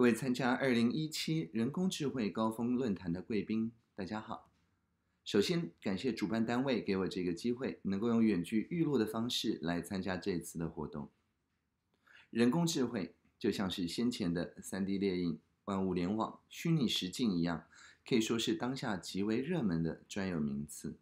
各位参加2017人工智能高峰论坛的贵宾，大家好。首先感谢主办单位给我这个机会，能够用远距预录的方式来参加这次的活动。人工智能就像是先前的 3D 猎影、万物联网、虚拟实境一样，可以说是当下极为热门的专有名词。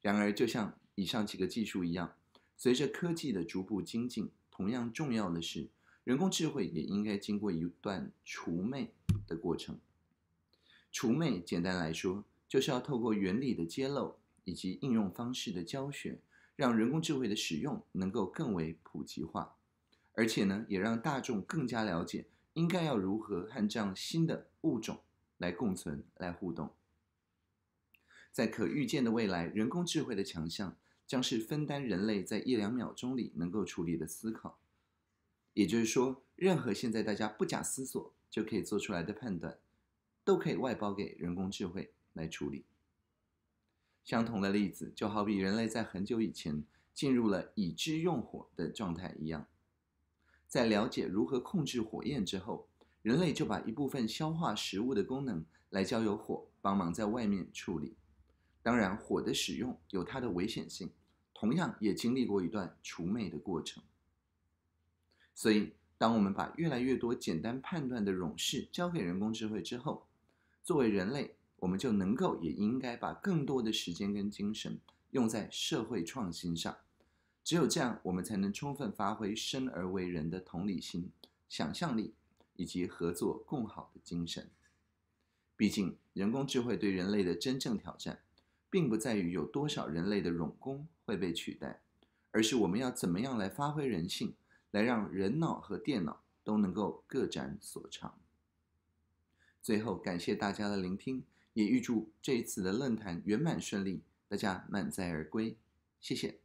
然而，就像以上几个技术一样，随着科技的逐步精进，同样重要的是。人工智慧也应该经过一段除魅的过程。除魅简单来说，就是要透过原理的揭露以及应用方式的教学，让人工智慧的使用能够更为普及化，而且呢，也让大众更加了解应该要如何和这样新的物种来共存、来互动。在可预见的未来，人工智慧的强项将是分担人类在一两秒钟里能够处理的思考。也就是说，任何现在大家不假思索就可以做出来的判断，都可以外包给人工智慧来处理。相同的例子，就好比人类在很久以前进入了已知用火的状态一样，在了解如何控制火焰之后，人类就把一部分消化食物的功能来交由火帮忙在外面处理。当然，火的使用有它的危险性，同样也经历过一段除魅的过程。所以，当我们把越来越多简单判断的冗事交给人工智慧之后，作为人类，我们就能够，也应该把更多的时间跟精神用在社会创新上。只有这样，我们才能充分发挥生而为人的同理心、想象力以及合作共好的精神。毕竟，人工智慧对人类的真正挑战，并不在于有多少人类的冗工会被取代，而是我们要怎么样来发挥人性。来让人脑和电脑都能够各展所长。最后，感谢大家的聆听，也预祝这一次的论坛圆满顺利，大家满载而归。谢谢。